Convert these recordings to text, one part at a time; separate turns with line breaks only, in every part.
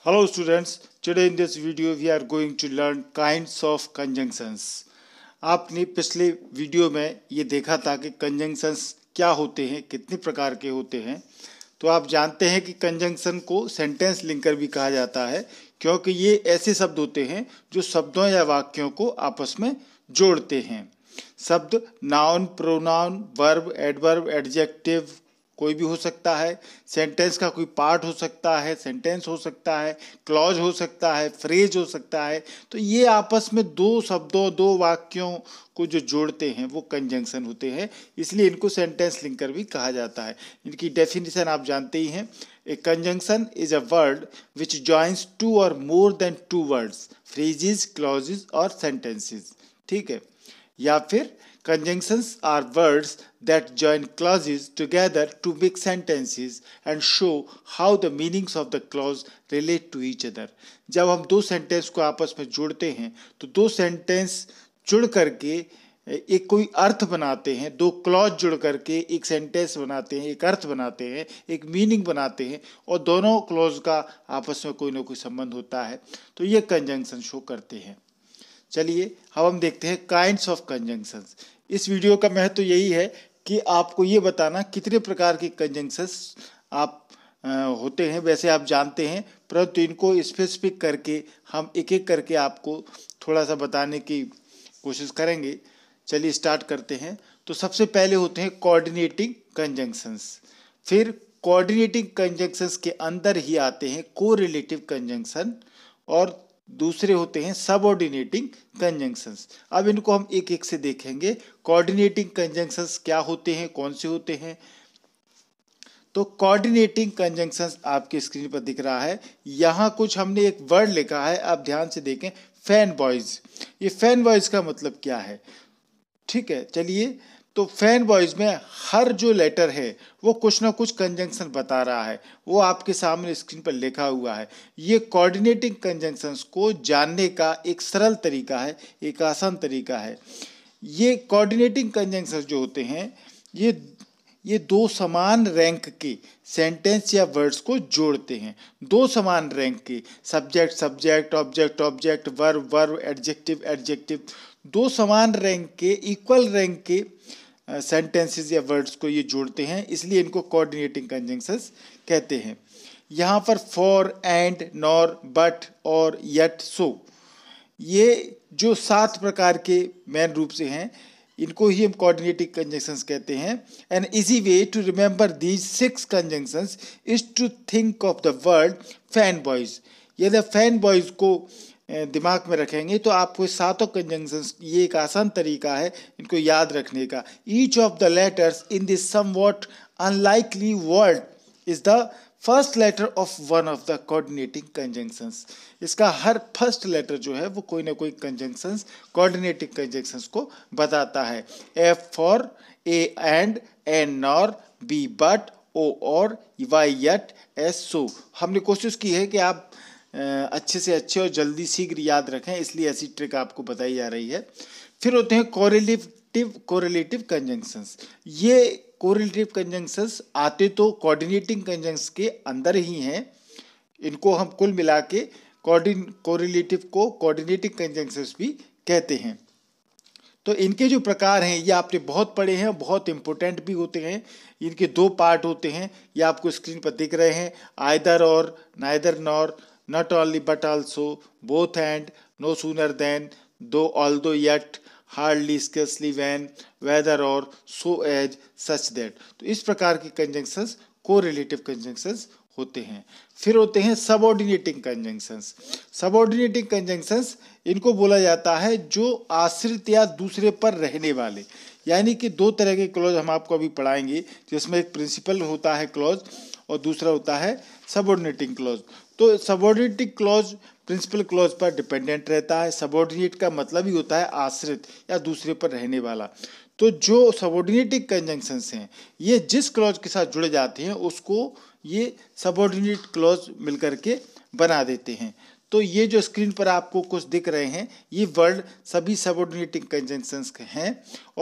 Hello students, today in this video we are going to learn kinds of conjunctions. आपने पिछले video में ये देखा था कि कंजंक्शंस क्या होते हैं कितने प्रकार के होते हैं तो आप जानते हैं कि कंजंक्शन को सेंटेंस लिंकर भी कहा जाता है क्योंकि ये ऐसे शब्द होते हैं जो शब्दों या वाक्यों को आपस में जोड़ते हैं शब्द noun pronoun verb adverb adjective कोई भी हो सकता है सेंटेंस का कोई पार्ट हो सकता है सेंटेंस हो सकता है क्लॉज हो सकता है फ्रेज हो सकता है तो ये आपस में दो शब्दों दो वाक्यों को जो जोड़ते हैं वो कंजंक्शन होते हैं इसलिए इनको सेंटेंस लिंकर भी कहा जाता है इनकी डेफिनेशन आप जानते ही हैं a conjunction is a word which joins two और more than two words phrases clauses और सेंटेंसेज ठीक है या फिर Conjunctions are words that join clauses together to make sentences and show how the meanings of the clause relate to each other. जब हम दो sentence को आपस में जोड़ते हैं तो दो सेंटेंस जुड़ करके एक कोई अर्थ बनाते हैं दो क्लॉज जुड़ करके एक सेंटेंस बनाते हैं एक अर्थ बनाते हैं एक मीनिंग बनाते हैं और दोनों क्लॉज का आपस में कोई ना कोई संबंध होता है तो ये कंजंक्शन शो करते हैं चलिए अब हम देखते हैं काइंड्स ऑफ कंजंक्शंस इस वीडियो का महत्व तो यही है कि आपको ये बताना कितने प्रकार के कंजंक्शंस आप होते हैं वैसे आप जानते हैं परंतु इनको स्पेसिफिक करके हम एक एक करके आपको थोड़ा सा बताने की कोशिश करेंगे चलिए स्टार्ट करते हैं तो सबसे पहले होते हैं कोऑर्डिनेटिंग कंजंक्शंस फिर कोऑर्डिनेटिंग कंजंक्शंस के अंदर ही आते हैं कोरिलेटिव कंजंक्शन और दूसरे होते हैं सबऑर्डिनेटिंग कंजंक्शंस अब इनको हम एक एक से देखेंगे कोऑर्डिनेटिंग कंजंक्शंस क्या होते हैं कौन से होते हैं तो कोऑर्डिनेटिंग कंजंक्शंस आपके स्क्रीन पर दिख रहा है यहाँ कुछ हमने एक वर्ड लिखा है आप ध्यान से देखें फैन बॉयज ये फैन बॉयज का मतलब क्या है ठीक है चलिए तो फैन बॉयज में हर जो लेटर है वो कुछ ना कुछ कंजंक्शन बता रहा है वो आपके सामने स्क्रीन पर लिखा हुआ है ये कोऑर्डिनेटिंग कंजंक्शंस को जानने का एक सरल तरीका है एक आसान तरीका है ये कोऑर्डिनेटिंग कंजंक्शंस जो होते हैं ये ये दो समान रैंक के सेंटेंस या वर्ड्स को जोड़ते हैं दो समान रैंक के subject subject object object verb verb adjective adjective दो समान रैंक के इक्वल रैंक के सेंटेंसेस या वर्ड्स को ये जोड़ते हैं इसलिए इनको कोऑर्डिनेटिंग कंजंक्शंस कहते हैं यहाँ पर for and nor but or yet so ये जो सात प्रकार के मेन रूप से हैं इनको ही हम कोऑर्डिनेटिंग कंजंक्शंस कहते हैं an easy way to remember these six conjunctions is to think of the word fan boys यदि फैन बॉयज़ को दिमाग में रखेंगे तो आपको सातों कंजंक्शंस ये एक आसान तरीका है इनको याद रखने का each of the letters in this somewhat unlikely world is the first letter of one of the coordinating conjunctions इसका हर फर्स्ट लेटर जो है वो कोई ना कोई कंजंक्शंस कोऑर्डिनेटिंग कंजंक्शंस को बताता है F for A and N nor B but O or Y yet S सो हमने कोशिश की है कि आप अच्छे से अच्छे और जल्दी शीघ्र याद रखें इसलिए ऐसी ट्रिक आपको बताई जा रही है फिर होते हैं कोरिलेटिव कोरिलेटिव कंजंक्शंस ये कोरिलेटिव कंजंक्शंस आते तो कोऑर्डिनेटिंग कंजंक्स के अंदर ही हैं इनको हम कुल मिला के कोरिलेटिव को कोऑर्डिनेटिंग कंजंक्शंस भी कहते हैं तो इनके जो प्रकार हैं ये आपने बहुत पढ़े हैं बहुत इंपॉर्टेंट भी होते हैं इनके दो पार्ट होते हैं ये आपको स्क्रीन पर दिख रहे हैं either or neither nor not only but also, both and, no sooner than, though although yet, hardly scarcely when whether or so as such that तो इस प्रकार के कंजंक्शंस को रिलेटिव कंजंक्शंस होते हैं फिर होते हैं सबऑर्डिनेटिंग कंजंक्शंस सबऑर्डिनेटिंग कंजंक्शंस इनको बोला जाता है जो आश्रित या दूसरे पर रहने वाले यानी कि दो तरह के क्लॉज हम आपको अभी पढ़ाएंगे जिसमें एक प्रिंसिपल होता है क्लॉज और दूसरा होता है सबऑर्डिनेटिंग क्लॉज तो सबॉर्डिनेटिक क्लॉज प्रिंसिपल क्लॉज पर डिपेंडेंट रहता है सबॉर्डिनेट का मतलब ही होता है आश्रित या दूसरे पर रहने वाला तो जो सबॉर्डिनेटिक कंजंक्शंस हैं ये जिस क्लॉज के साथ जुड़े जाते हैं उसको ये सबॉर्डिनेट क्लॉज मिलकर के बना देते हैं तो ये जो स्क्रीन पर आपको कुछ दिख रहे हैं ये वर्ड सभी सबोर्डिनेटिंग कंजेंशन के हैं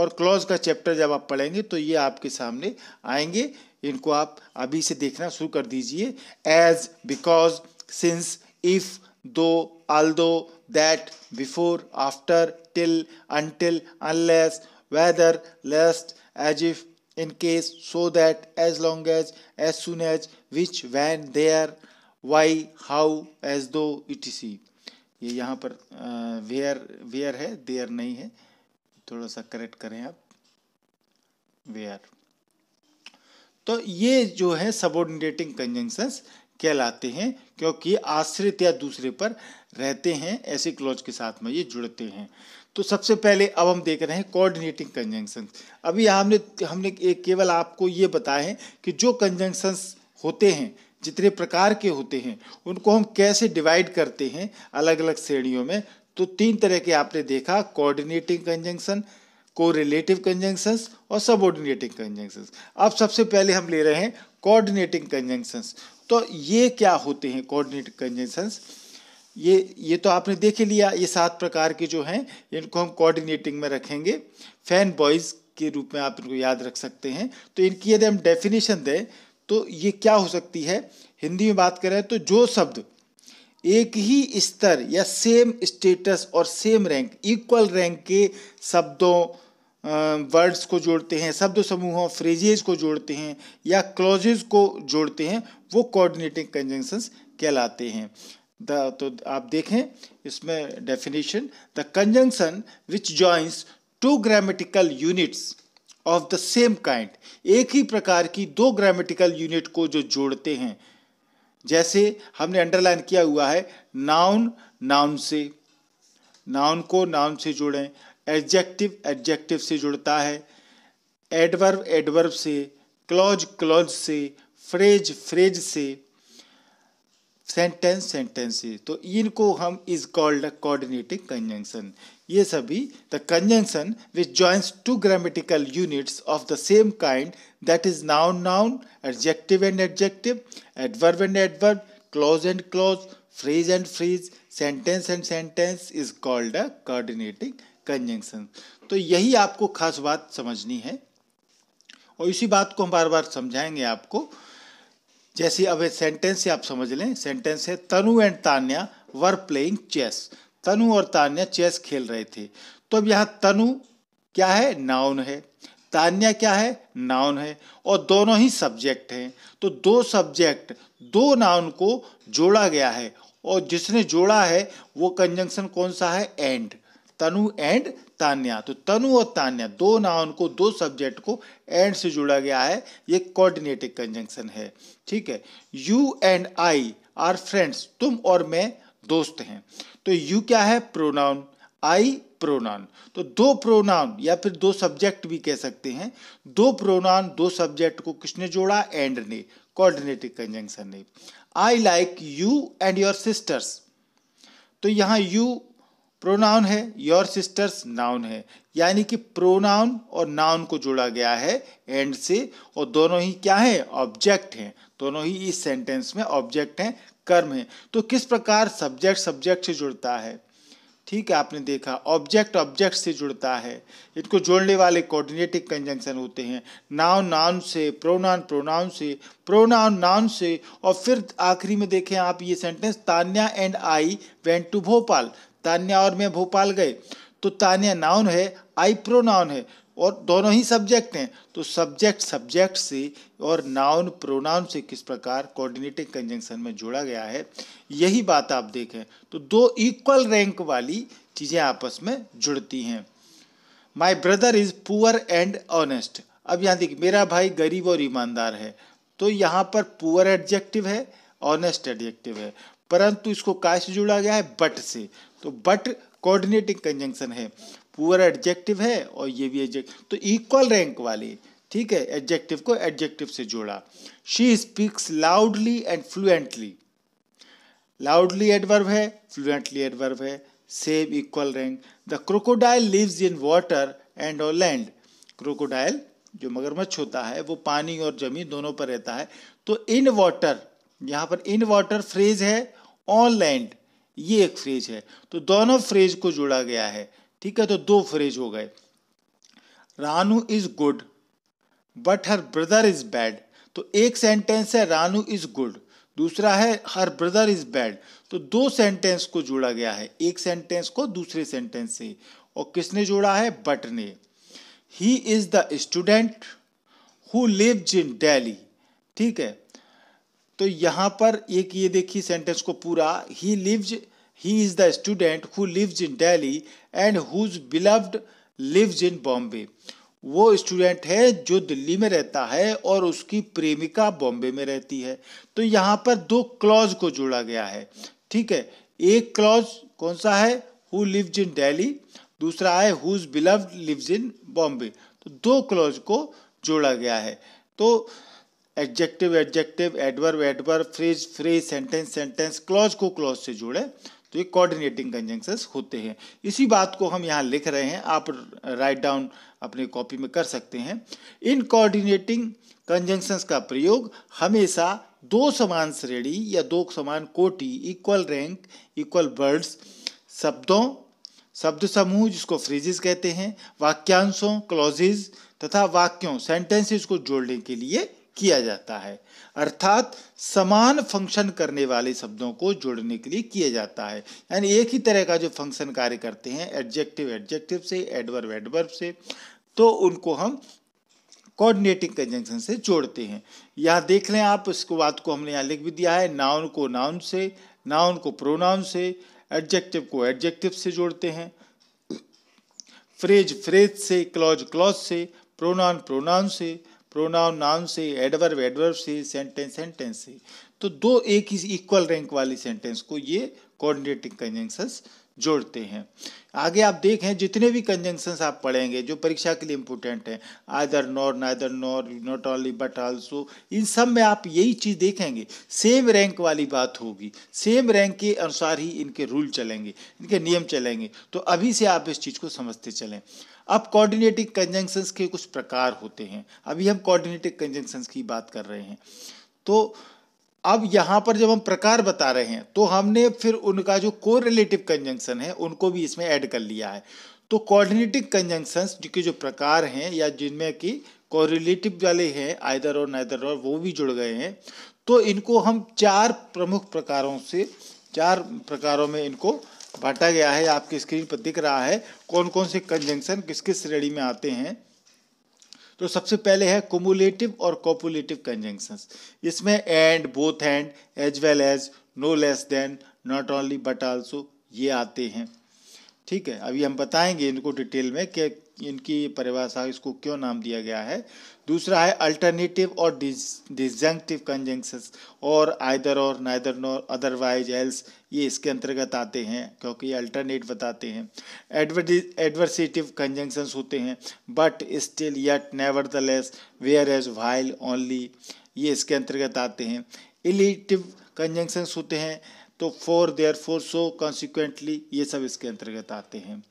और क्लॉज का चैप्टर जब आप पढ़ेंगे तो ये आपके सामने आएंगे इनको आप अभी से देखना शुरू कर दीजिए as because since if though although that before after till until unless whether lest as if in case so that as long as as soon as which when there why how as though see ये यहाँ पर where where है there नहीं है थोड़ा सा correct करें आप वेयर तो ये जो है सबोर्डिनेटिंग कंजंक्शंस कहलाते हैं क्योंकि आश्रित या दूसरे पर रहते हैं ऐसे क्लॉज के साथ में ये जुड़ते हैं तो सबसे पहले अब हम देख रहे हैं कोऑर्डिनेटिंग कंजंक्शन अभी हमने हमने एक केवल आपको ये बताया है कि जो कंजंक्शंस होते हैं जितने प्रकार के होते हैं उनको हम कैसे डिवाइड करते हैं अलग अलग श्रेणियों में तो तीन तरह के आपने देखा coordinating conjunction correlative conjunctions और सबऑर्डिनेटिंग कंजंक्शंस अब सबसे पहले हम ले रहे हैं कोऑर्डिनेटिंग कंजंक्शंस तो ये क्या होते हैं कोऑर्डिनेटिंग कंजंक्शंस ये ये तो आपने देख लिया ये सात प्रकार के जो हैं इनको हम कोऑर्डिनेटिंग में रखेंगे फैन बॉयज़ के रूप में आप इनको याद रख सकते हैं तो इनकी यदि हम डेफिनेशन दें तो ये क्या हो सकती है हिंदी में बात करें तो जो शब्द एक ही स्तर या सेम स्टेटस और सेम रैंक इक्वल रैंक के शब्दों वर्ड्स को जोड़ते हैं शब्द समूहों फ्रेजेज को जोड़ते हैं या क्लॉजेज को जोड़ते हैं वो कोऑर्डिनेटिंग कंजंक्शंस कहलाते हैं द तो आप देखें इसमें definition the conjunction which joins two grammatical units of the same kind एक ही प्रकार की दो ग्रामेटिकल यूनिट को जो जोड़ते हैं जैसे हमने अंडरलाइन किया हुआ है नाउन नाउन से नाउन को नाउन से जोड़ें एडजेक्टिव एडजेक्टिव से जुड़ता है एडवर्ब एडवर्ब से क्लॉज क्लॉज से फ्रेज फ्रेज से सेंटेंस सेंटेंस से तो इनको हम इज कॉल्ड कोऑर्डिनेटिंग कंजंक्शन ये सभी the conjunction which joins two grammatical units of the same kind that is noun noun adjective and adjective adverb and adverb clause and clause phrase and phrase sentence and sentence is called a coordinating conjunction तो यही आपको खास बात समझनी है और इसी बात को हम बार बार समझाएंगे आपको जैसे अब सेंटेंस से आप समझ लें सेंटेंस है Tanu and Tanya were playing chess Tanu और तान्या चेस खेल रहे थे तो अब यहाँ तनु क्या है नाउन है तान्या क्या है नाउन है और दोनों ही सब्जेक्ट हैं तो दो सब्जेक्ट दो नाउन को जोड़ा गया है और जिसने जोड़ा है वो कंजंक्शन कौन सा है एंड तनु एंड तान्या तो तनु और तान्या दो नाउन को दो सब्जेक्ट को एंड से जोड़ा गया है ये कोऑर्डिनेटिव कंजंक्शन है ठीक है you and I are friends तुम और मैं दोस्त हैं तो यू क्या है प्रोनाउन आई प्रोनाउन तो दो प्रोनाउन या फिर दो सब्जेक्ट भी कह सकते हैं दो प्रोनाउन दो सब्जेक्ट को किसने जोड़ा एंड ने कोऑर्डिनेटिव कंजंक्शन ने I like you and your sisters तो यहाँ यू प्रोनाउन है योर सिस्टर्स नाउन है यानी कि प्रोनाउन और नाउन को जोड़ा गया है एंड से और दोनों ही क्या है ऑब्जेक्ट हैं दोनों ही इस सेंटेंस में ऑब्जेक्ट हैं कर्म है तो किस प्रकार सब्जेक्ट सब्जेक्ट से जुड़ता है ठीक है आपने देखा ऑब्जेक्ट ऑब्जेक्ट से जुड़ता है इनको जोड़ने वाले कोऑर्डिनेटिव कंजंक्शन होते हैं नाउन नाउन से प्रोनाउन प्रोनाउन से प्रोनाउन नाउन से और फिर आखिरी में देखें आप ये sentence Tanya and I went to Bhopal Tanya और मैं भोपाल गए तो तान्या नाउन है आई प्रोनाउन है और दोनों ही सब्जेक्ट हैं तो सब्जेक्ट सब्जेक्ट से और नाउन प्रोनाउन से किस प्रकार कोऑर्डिनेटिंग कंजंक्शन में जोड़ा गया है यही बात आप देखें तो दो इक्वल रैंक वाली चीज़ें आपस में जुड़ती हैं my brother is poor and honest अब यहाँ देखिए मेरा भाई गरीब और ईमानदार है तो यहाँ पर पुअर एडजेक्टिव है ऑनेस्ट एडजेक्टिव है परंतु इसको काय से जुड़ा गया है बट से तो बट कोऑर्डिनेटिंग कंजंक्शन है पुअर एडजेक्टिव है और ये भी एडजेक्ट तो इक्वल रैंक वाले ठीक है एडजेक्टिव को एडजेक्टिव से जोड़ा she speaks loudly and fluently loudly adverb है फ्लुएंटली एडवर्ब है same equal rank the crocodile lives in water and और लैंड क्रोकोडाइल जो मगरमच्छ होता है वो पानी और जमीन दोनों पर रहता है तो इन वाटर यहाँ पर इन वाटर फ्रेज है ऑन लैंड ये एक फ्रेज है तो दोनों फ्रेज को जोड़ा गया है ठीक है तो दो फ्रेज हो गए Ranu is good but her brother is bad तो एक सेंटेंस है रानू इज गुड दूसरा है हर ब्रदर इज बैड तो दो सेंटेंस को जोड़ा गया है एक सेंटेंस को दूसरे सेंटेंस से और किसने जोड़ा है बट ने he is the student who lives in Delhi ठीक है तो यहां पर एक ये देखिए सेंटेंस को पूरा ही lives he is the student who lives in Delhi and whose beloved lives in Bombay वो स्टूडेंट है जो दिल्ली में रहता है और उसकी प्रेमिका बॉम्बे में रहती है तो यहाँ पर दो क्लॉज को जोड़ा गया है ठीक है एक क्लॉज कौन सा है हु लिव्स इन डेली दूसरा है whose beloved lives in Bombay तो दो क्लॉज को जोड़ा गया है तो adjective adjective adverb adverb phrase phrase sentence sentence clause को क्लॉज से जोड़े तो ये कोऑर्डिनेटिंग कंजंक्शंस होते हैं इसी बात को हम यहाँ लिख रहे हैं आप राइट डाउन अपने कॉपी में कर सकते हैं इन कोऑर्डिनेटिंग कंजंक्शंस का प्रयोग हमेशा दो समान श्रेणी या दो समान कोटि इक्वल रैंक इक्वल वर्ड्स शब्दों शब्द समूह जिसको फ्रेजेस कहते हैं वाक्यांशों क्लॉजेज तथा वाक्यों सेंटेंसेस को जोड़ने के लिए किया जाता है अर्थात समान फंक्शन करने वाले शब्दों को जोड़ने के लिए किया जाता है यानी एक ही तरह का जो फंक्शन कार्य करते हैं एडजेक्टिव एडजेक्टिव से एडवर्ब एडवर्ब से तो उनको हम कोऑर्डिनेटिंग कंजंक्शन से जोड़ते हैं यहाँ देख लें आप इसको बात को हमने यहाँ लिख भी दिया है नाउन को नाउन से नाउन को प्रोनाउन से एडजेक्टिव को एडजेक्टिव से जोड़ते हैं फ्रेज फ्रेज से क्लॉज क्लॉज से प्रोनाउन प्रोनाउन से प्रोनाउन नाउन से एडवर्ब एडवर्ब से सेंटेंस सेंटेंस से तो दो एक ही इक्वल रैंक वाली सेंटेंस को ये कोऑर्डिनेटिंग कंजंक्शंस जोड़ते हैं आगे आप देखें जितने भी कंजंक्शंस आप पढ़ेंगे जो परीक्षा के लिए इंपॉर्टेंट हैं either nor neither nor not only but also इन सब में आप यही चीज़ देखेंगे सेम रैंक वाली बात होगी सेम रैंक के अनुसार ही इनके रूल चलेंगे इनके नियम चलेंगे तो अभी से आप इस चीज़ को समझते चलें अब कोऑर्डिनेटिव कंजंक्शंस के कुछ प्रकार होते हैं अभी हम कोऑर्डिनेटिव कंजंक्शंस की बात कर रहे हैं तो अब यहाँ पर जब हम प्रकार बता रहे हैं तो हमने फिर उनका जो को रिलेटिव कंजंक्शन है उनको भी इसमें ऐड कर लिया है तो कोऑर्डिनेटिव कंजंक्शंस के जो प्रकार हैं या जिनमें कि कोरिलेटिव वाले हैं आइदर और नैदर और वो भी जुड़ गए हैं तो इनको हम चार प्रमुख प्रकारों से चार प्रकारों में इनको बांटा गया है आपकी स्क्रीन पर दिख रहा है कौन कौन से कंजंक्शन किस किस श्रेणी में आते हैं तो सबसे पहले है कोमुलेटिव और कॉपुलेटिव कंजंक्शन इसमें and both and as well as no less than not only but also ये आते हैं ठीक है अभी हम बताएंगे इनको डिटेल में कि इनकी परिभाषा इसको क्यों नाम दिया गया है दूसरा है अल्टरनेटिव और डिजंक्टिव कंजंक्शंस और आइदर और नाइदर नॉर अदरवाइज एल्स ये इसके अंतर्गत आते हैं क्योंकि ये अल्टरनेट बताते हैं एडवर्सिटिव कंजंक्शंस होते हैं but still yet nevertheless whereas while only ये इसके अंतर्गत आते हैं इलिटिव कंजंक्शंस होते हैं तो for therefore so consequently ये सब इसके अंतर्गत आते हैं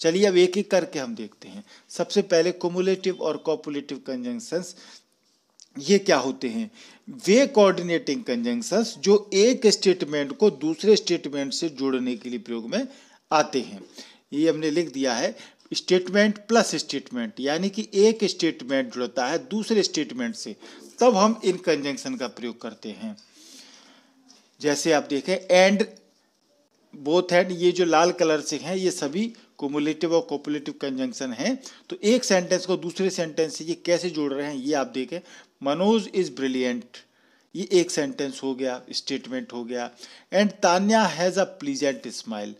चलिए अब एक एक करके हम देखते हैं सबसे पहले कोमुलेटिव और कॉपुलेटिव कंजंक्शंस ये क्या होते हैं वे कोऑर्डिनेटिंग कंजंक्शंस जो एक स्टेटमेंट को दूसरे स्टेटमेंट से जोड़ने के लिए प्रयोग में आते हैं ये हमने लिख दिया है स्टेटमेंट प्लस स्टेटमेंट यानी कि एक स्टेटमेंट जुड़ता है दूसरे स्टेटमेंट से तब हम इन कंजंक्शन का प्रयोग करते हैं जैसे आप देखें एंड बोथ एंड ये जो लाल कलर से हैं ये सभी कोमुलेटिव और कोपुलेटिव कंजंक्शन हैं तो एक सेंटेंस को दूसरे सेंटेंस से ये कैसे जोड़ रहे हैं ये आप देखें मनोज इज ब्रिलियंट ये एक सेंटेंस हो गया स्टेटमेंट हो गया and Tanya has a pleasant smile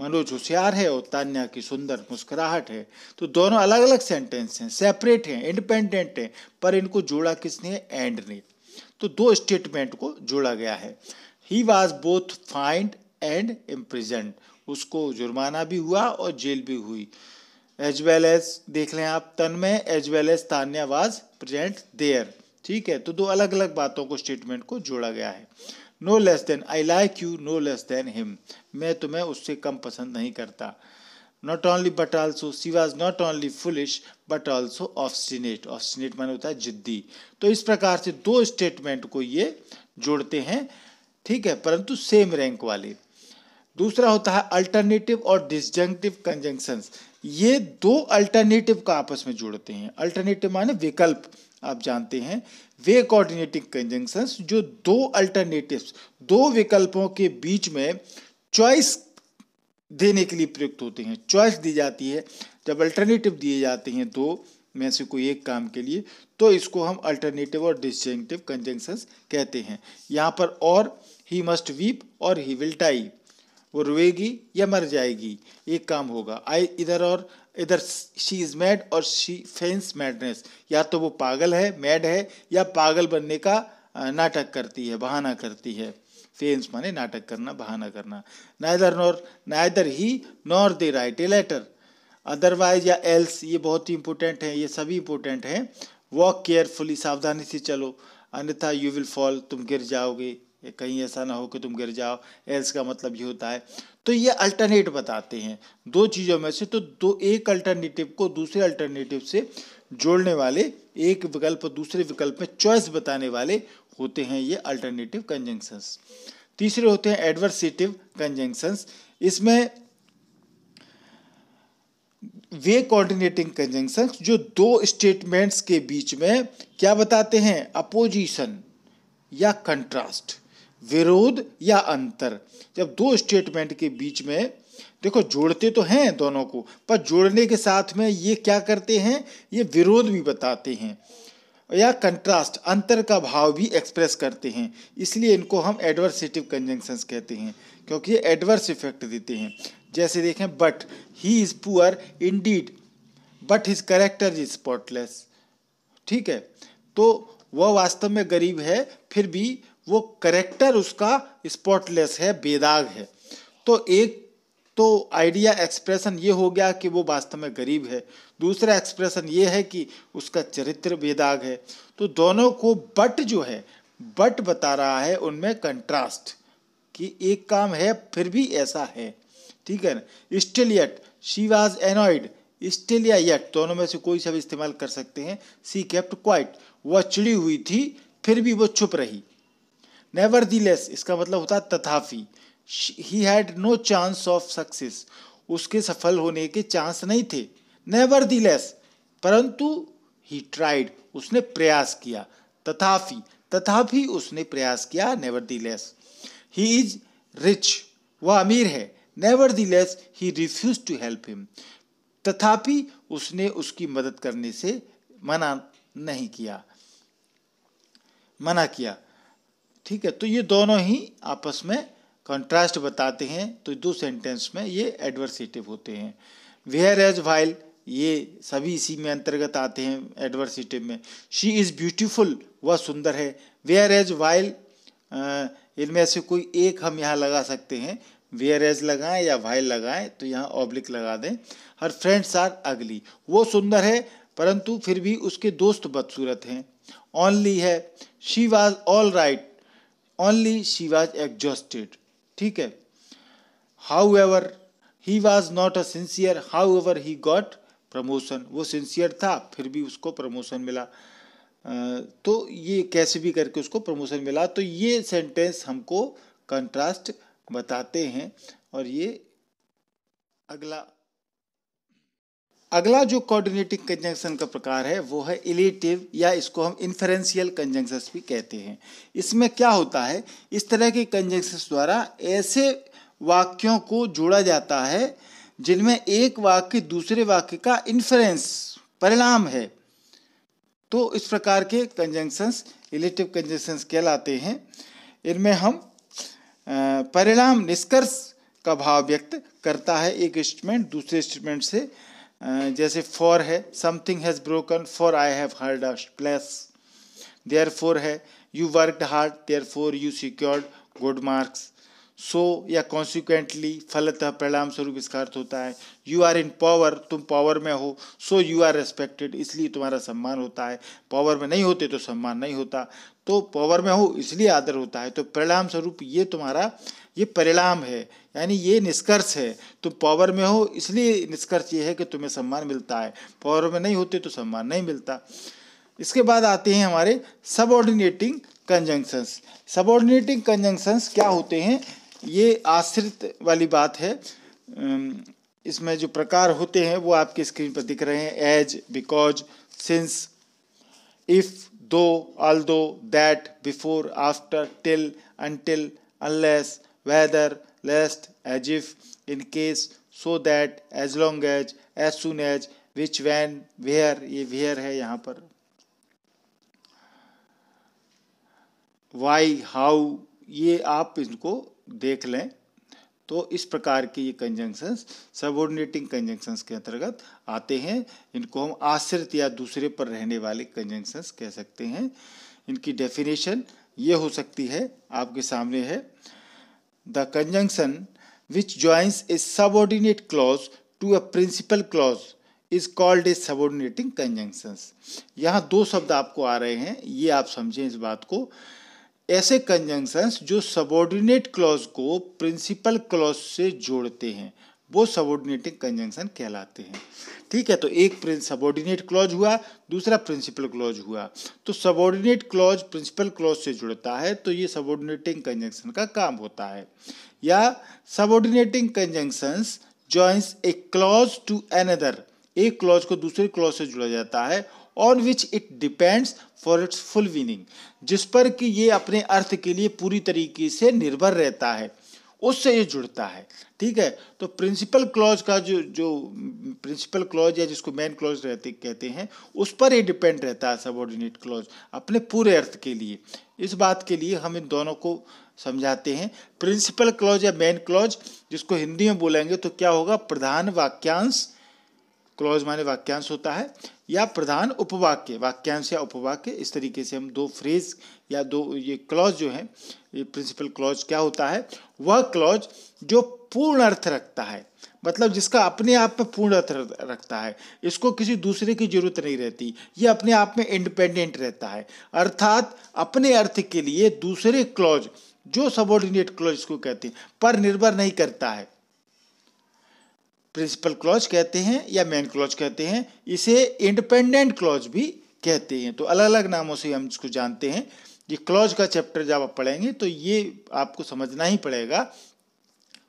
Manoj होशियार है और तान्या की सुंदर मुस्कुराहट है तो दोनों अलग अलग सेंटेंस हैं सेपरेट हैं इंडिपेंडेंट हैं पर इनको जोड़ा किसने एंड ने तो दो स्टेटमेंट को जोड़ा गया है he was both fined and imprisoned उसको जुर्माना भी हुआ और जेल भी हुई एज वेल एज देख लें आप Tanmay as well as Tanya was present there ठीक है तो दो अलग अलग बातों को स्टेटमेंट को जोड़ा गया है no less than I like you no less than him मैं तुम्हें उससे कम पसंद नहीं करता not only but also she was not only foolish but also obstinate obstinate मैंने होता है जिद्दी तो इस प्रकार से दो स्टेटमेंट को ये जोड़ते हैं ठीक है परंतु सेम रैंक वाले दूसरा होता है अल्टरनेटिव और डिस्जंक्टिव कंजंक्शंस ये दो अल्टरनेटिव का आपस में जुड़ते हैं अल्टरनेटिव माने विकल्प आप जानते हैं वे कोऑर्डिनेटिंग कंजंक्शंस जो दो अल्टरनेटिव्स दो विकल्पों के बीच में चॉइस देने के लिए प्रयुक्त होते हैं चॉइस दी जाती है जब अल्टरनेटिव दिए जाते हैं दो में से कोई एक काम के लिए तो इसको हम अल्टरनेटिव और डिसजेंटिव कंजंक्शंस कहते हैं यहाँ पर और ही मस्ट वीप और ही विल टाई वो रोएगी या मर जाएगी एक काम होगा आई इधर और इधर शी इज़ मैड और शी फेंस मैडनेस या तो वो पागल है मैड है या पागल बनने का नाटक करती है बहाना करती है फेंस माने नाटक करना बहाना करना neither nor neither he nor they write a letter otherwise या एल्स ये बहुत ही इंपॉर्टेंट है ये सभी इंपॉर्टेंट हैं वॉक केयरफुली सावधानी से चलो अन्यथा यू विल फॉल तुम गिर जाओगे कहीं ऐसा ना हो कि तुम गिर जाओ एल्स का मतलब ये होता है तो ये अल्टरनेट बताते हैं दो चीज़ों में से तो दो एक अल्टरनेटिव को दूसरे अल्टरनेटिव से जोड़ने वाले एक विकल्प दूसरे विकल्प में चॉइस बताने वाले होते हैं ये अल्टरनेटिव कंजंक्शंस तीसरे होते हैं एडवर्सेटिव कंजंक्शंस इसमें वे कोऑर्डिनेटिंग कंजंक्शंस जो दो स्टेटमेंट्स के बीच में क्या बताते हैं अपोजिशन या कंट्रास्ट विरोध या अंतर जब दो स्टेटमेंट के बीच में देखो जोड़ते तो हैं दोनों को पर जोड़ने के साथ में ये क्या करते हैं ये विरोध भी बताते हैं या कंट्रास्ट अंतर का भाव भी एक्सप्रेस करते हैं इसलिए इनको हम एडवर्सिटिव कंजंक्शंस कहते हैं क्योंकि ये एडवर्स इफेक्ट देते हैं जैसे देखें but he is poor indeed but his character is spotless ठीक है तो वह वास्तव में गरीब है फिर भी वो करेक्टर उसका स्पॉटलेस है बेदाग है तो एक तो आइडिया एक्सप्रेशन ये हो गया कि वो वास्तव में गरीब है दूसरा एक्सप्रेशन ये है कि उसका चरित्र बेदाग है तो दोनों को बट जो है बट बता रहा है उनमें कंट्रास्ट कि एक काम है फिर भी ऐसा है ठीक है ना still yet she was annoyed still yet दोनों में से कोई सब इस्तेमाल कर सकते हैं सी केप्ट क्वाइट वह चिड़ी हुई थी फिर भी वो चुप रही नेवर दी लेस इसका मतलब होता है तथापि he had no chance of success उसके सफल होने के चांस नहीं थे नेवर दी लेस परंतु ही ट्राइड उसने प्रयास किया तथापि तथापि उसने प्रयास किया nevertheless he is rich वह अमीर है nevertheless he refuse to help him तथापि उसने उसकी मदद करने से मना नहीं किया मना किया ठीक है तो ये दोनों ही आपस में कंट्रास्ट बताते हैं तो दो सेंटेंस में ये एडवर्सिटिव होते हैं वेयर एज वाइल ये सभी इसी में अंतर्गत आते हैं एडवर्सिटिव में शी इज़ ब्यूटीफुल वह सुंदर है वेयर एज वाइल इनमें से कोई एक हम यहाँ लगा सकते हैं वेयर एज लगाएं या वाइल लगाएं तो यहाँ ऑब्लिक लगा दें हर फ्रेंड्स आर अगली वो सुंदर है परंतु फिर भी उसके दोस्त बदसूरत हैं ओनली है she was all right only she was exhausted ठीक है however he was not a sincere however he got promotion वो सिंसियर था फिर भी उसको प्रमोशन मिला तो ये कैसे भी करके उसको प्रमोशन मिला तो ये सेंटेंस हमको कंट्रास्ट बताते हैं और ये अगला अगला जो कोऑर्डिनेटिंग कंजंक्शन का प्रकार है वो है इलेटिव या इसको हम इन्फ्रेंशियल कंजंक्शंस भी कहते हैं इसमें क्या होता है इस तरह के कंजंक्शंस द्वारा ऐसे वाक्यों को जोड़ा जाता है जिनमें एक वाक्य दूसरे वाक्य का इन्फ्रेंस परिणाम है तो इस प्रकार के कंजंक्शंस इलेटिव कंजंक्शंस कहलाते हैं इनमें हम परिणाम निष्कर्ष का भाव व्यक्त करता है एक स्टेटमेंट दूसरे स्टेटमेंट से Uh, जैसे फॉर है something has broken for I have heard a plus therefore है you worked hard therefore you secured good marks so या कॉन्सिक्वेंटली फलतः परिणाम स्वरूप इसका अर्थ होता है यू आर इन पावर तुम पावर में हो सो यू आर रेस्पेक्टेड इसलिए तुम्हारा सम्मान होता है पावर में नहीं होते तो सम्मान नहीं होता तो पावर में हो इसलिए आदर होता है तो परिणाम स्वरूप ये तुम्हारा ये परिणाम है यानी ये निष्कर्ष है तुम पावर में हो इसलिए निष्कर्ष ये है कि तुम्हें सम्मान मिलता है पावर में नहीं होते तो सम्मान नहीं मिलता इसके बाद आते हैं हमारे सबऑर्डिनेटिंग कंजंक्शंस सबऑर्डिनेटिंग कंजंक्शंस क्या होते हैं ये आश्रित वाली बात है इसमें जो प्रकार होते हैं वो आपके स्क्रीन पर दिख रहे हैं as because since if though although that before after till until unless whether, lest, as if, in case, so that, as long as, as soon as, which when where ये where है यहाँ पर why how ye आप इनको देख लें तो इस प्रकार के ये कंजंक्शंस सबोर्डिनेटिंग कंजंक्शंस के अंतर्गत आते हैं इनको हम आश्रित या दूसरे पर रहने वाले कंजंक्शंस कह सकते हैं इनकी डेफिनेशन ये हो सकती है आपके सामने है The conjunction which joins a subordinate clause to a principal clause is called a subordinating conjunctions यहाँ दो शब्द आपको आ रहे हैं ये आप समझें इस बात को ऐसे कंजंक्शंस जो सबॉर्डिनेट क्लॉज को प्रिंसिपल क्लॉज से जोड़ते हैं वो सबॉर्डिनेटिंग कंजंक्शन कहलाते हैं ठीक है तो एक सबॉर्डिनेट क्लॉज हुआ दूसरा प्रिंसिपल क्लॉज हुआ तो सबॉर्डिनेट क्लॉज प्रिंसिपल क्लॉज से जुड़ता है तो ये सबॉर्डिनेटिंग कंजंक्शन का काम होता है या subordinating conjunctions joins a clause to another एक क्लॉज को दूसरे क्लॉज से जुड़ा जाता है on which it depends for its full meaning जिस पर कि ये अपने अर्थ के लिए पूरी तरीके से निर्भर रहता है उससे ये जुड़ता है ठीक है तो प्रिंसिपल क्लॉज का जो जो प्रिंसिपल क्लॉज या जिसको मेन क्लॉज रहते कहते हैं उस पर ही डिपेंड रहता है सबॉर्डिनेट क्लॉज अपने पूरे अर्थ के लिए इस बात के लिए हम इन दोनों को समझाते हैं प्रिंसिपल क्लॉज या मेन क्लॉज जिसको हिंदी में बोलेंगे तो क्या होगा प्रधान वाक्यांश क्लॉज माने वाक्यांश होता है या प्रधान उपवाक्य वाक्यांश या उपवाक्य इस तरीके से हम दो फ्रेज या दो ये क्लॉज जो है ये प्रिंसिपल क्लॉज क्या होता है वह क्लॉज जो पूर्ण अर्थ रखता है मतलब जिसका अपने आप में पूर्ण अर्थ रखता है इसको किसी दूसरे की जरूरत नहीं रहती ये अपने आप में इंडिपेंडेंट रहता है अर्थात अपने अर्थ के लिए दूसरे क्लॉज जो सबॉर्डिनेट क्लॉज को कहते हैं पर निर्भर नहीं करता है प्रिंसिपल क्लॉज कहते हैं या मेन क्लॉज कहते हैं इसे इंडिपेंडेंट क्लॉज भी कहते हैं तो अलग अलग नामों से हम इसको जानते हैं ये क्लॉज का चैप्टर जब आप पढ़ेंगे तो ये आपको समझना ही पड़ेगा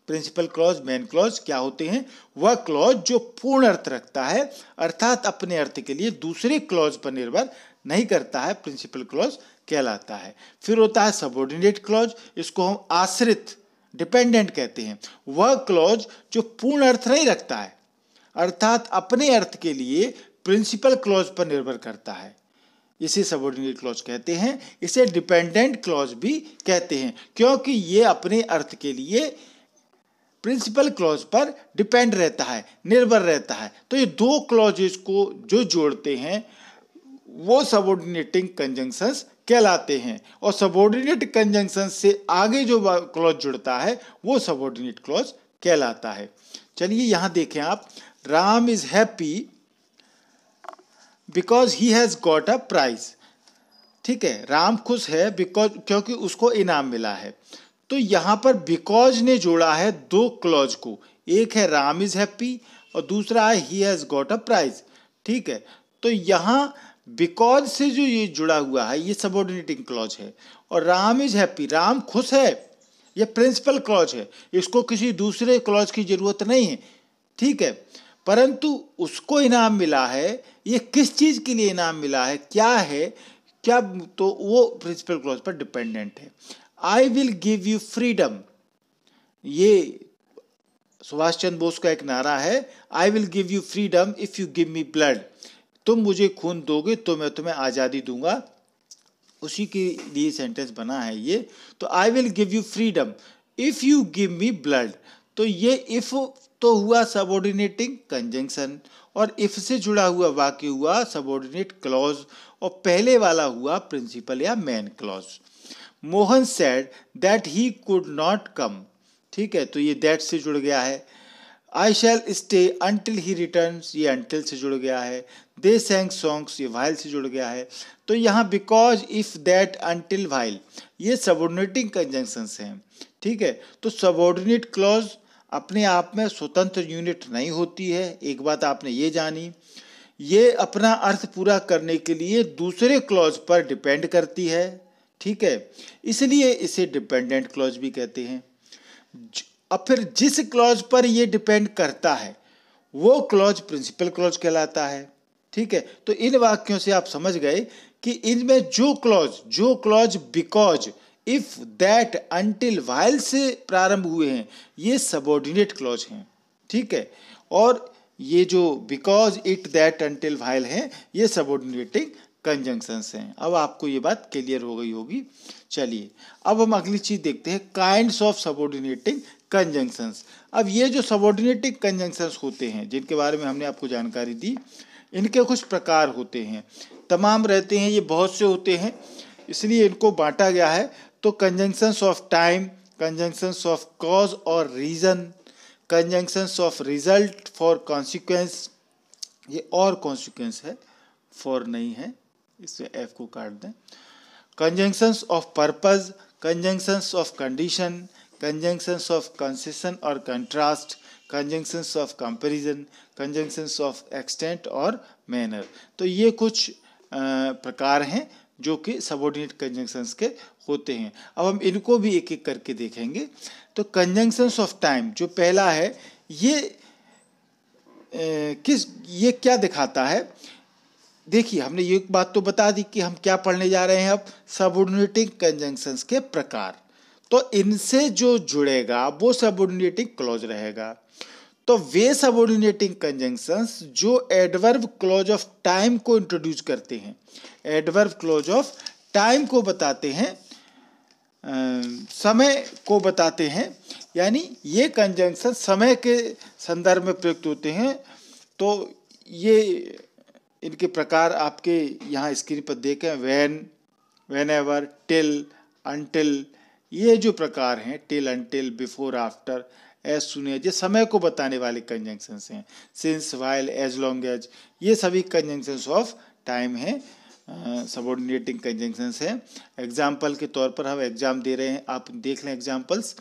प्रिंसिपल क्लॉज मेन क्लॉज क्या होते हैं वह क्लॉज जो पूर्ण अर्थ रखता है अर्थात अपने अर्थ के लिए दूसरे क्लॉज पर निर्भर नहीं करता है प्रिंसिपल क्लॉज कहलाता है फिर होता है सबोर्डिनेट क्लॉज इसको हम आश्रित डिपेंडेंट कहते हैं वह क्लॉज जो पूर्ण अर्थ नहीं रखता है अर्थात अपने अर्थ के लिए प्रिंसिपल क्लॉज पर निर्भर करता है इसे सबोर्डिनेट क्लॉज कहते हैं इसे डिपेंडेंट क्लॉज भी कहते हैं क्योंकि ये अपने अर्थ के लिए प्रिंसिपल क्लॉज पर डिपेंड रहता है निर्भर रहता है तो ये दो क्लॉजेस को जो जोड़ते हैं वो सबोर्डिनेटिंग कंजंक्शंस कहलाते हैं और सबोर्डिनेट कंजंक्शन से आगे जो क्लॉज जुड़ता है वो सबोर्डिनेट क्लॉज कहलाता है चलिए यहां देखें आप Ram is happy because he has got a prize ठीक है राम खुश है बिकॉज क्योंकि उसको इनाम मिला है तो यहां पर बिकॉज ने जोड़ा है दो क्लॉज को एक है राम इज हैप्पी और दूसरा है he has got a prize ठीक है तो यहां बिकॉज से जो ये जुड़ा हुआ है ये सबॉर्डिनेटिंग क्लॉज है और राम इज हैप्पी राम खुश है ये प्रिंसिपल क्लॉज है इसको किसी दूसरे क्लॉज की ज़रूरत नहीं है ठीक है परंतु उसको इनाम मिला है ये किस चीज़ के लिए इनाम मिला है क्या है क्या तो वो प्रिंसिपल क्लॉज पर डिपेंडेंट है I will give you freedom ये सुभाष चंद्र बोस का एक नारा है I will give you freedom if you give me blood तुम मुझे खून दोगे तो मैं तुम्हें आज़ादी दूंगा उसी के लिए सेंटेंस बना है ये तो I will give you freedom if you give me blood तो ये इफ़ तो हुआ सबॉर्डिनेटिंग कंजंक्शन और इफ से जुड़ा हुआ वाक्य हुआ सबॉर्डिनेट क्लॉज और पहले वाला हुआ प्रिंसिपल या main clause Mohan said that he could not come ठीक है तो ये दैट से जुड़ गया है I shall stay until he return ये अनटिल से जुड़ गया है दे सेंग सॉन्ग्स ये वाइल से जुड़ गया है तो यहाँ because if that until while ये सबोर्डिनेटिंग कंजंक्शंस हैं ठीक है तो सबोर्डिनेट क्लॉज अपने आप में स्वतंत्र यूनिट नहीं होती है एक बात आपने ये जानी ये अपना अर्थ पूरा करने के लिए दूसरे क्लॉज पर डिपेंड करती है ठीक है इसलिए इसे डिपेंडेंट क्लॉज भी कहते हैं अब फिर जिस क्लॉज पर ये डिपेंड करता है वो क्लॉज प्रिंसिपल क्लॉज कहलाता है ठीक है तो इन वाक्यों से आप समझ गए कि इनमें जो क्लॉज जो clause because if that until while से प्रारंभ हुए हैं ये सबॉर्डिनेट क्लॉज हैं ठीक है और ये जो because it that until while हैं ये सबॉर्डिनेटिंग कंजंक्शंस हैं अब आपको ये बात क्लियर हो गई होगी चलिए अब हम अगली चीज़ देखते हैं काइंड्स ऑफ सबॉर्डिनेटिंग कंजंक्शंस अब ये जो सबॉर्डिनेटिंग कंजंक्शंस होते हैं जिनके बारे में हमने आपको जानकारी दी इनके कुछ प्रकार होते हैं तमाम रहते हैं ये बहुत से होते हैं इसलिए इनको बांटा गया है तो conjunctions of time conjunctions of cause और reason conjunctions of result for consequence ये और कॉन्सिक्वेंस है फॉर नहीं है इसमें एफ को काट दें conjunctions of purpose conjunctions of condition conjunctions of concession और contrast conjunctions of comparison conjunctions of extent और मैनर तो ये कुछ प्रकार हैं जो कि सबोर्डिनेट कंजंक्शंस के होते हैं अब हम इनको भी एक एक करके देखेंगे तो कंजंक्शंस ऑफ टाइम जो पहला है ये ए, किस ये क्या दिखाता है देखिए हमने ये बात तो बता दी कि हम क्या पढ़ने जा रहे हैं अब सबोर्डिनेटिंग कंजंक्शंस के प्रकार तो इनसे जो जुड़ेगा वो सबोर्डिनेटिंग क्लॉज रहेगा तो वे सबोर्डिनेटिंग कंजंक्शंस जो एडवर्ब क्लोज ऑफ टाइम को इंट्रोड्यूस करते हैं एडवर्ब क्लोज ऑफ टाइम को बताते हैं आ, समय को बताते हैं यानी ये कंजंक्शन समय के संदर्भ में प्रयुक्त होते हैं तो ये इनके प्रकार आपके यहाँ स्क्रीन पर देखें when whenever till until ये जो प्रकार हैं till until before after as soon as ये समय को बताने वाले कंजंक्शन हैं since while as long as ये सभी कंजंक्शन ऑफ टाइम हैं सबोर्डिनेटिंग कंजंक्शंस हैं एग्जाम्पल के तौर पर हम एग्जाम दे रहे हैं आप देख लें examples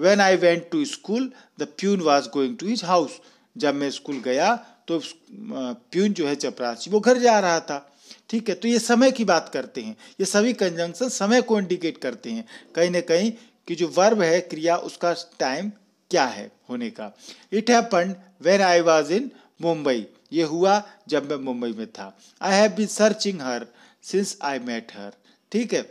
when I went to school the peon was going to his house जब मैं स्कूल गया तो प्यून जो है चपरासी वो घर जा रहा था ठीक है तो ये समय की बात करते हैं ये सभी कंजंक्शन समय को इंडिकेट करते हैं कहीं ना कहीं कि जो वर्ब है क्रिया उसका टाइम क्या है होने का it happened when I was in Mumbai ये हुआ जब मैं मुंबई में था I have been searching her since I met her ठीक है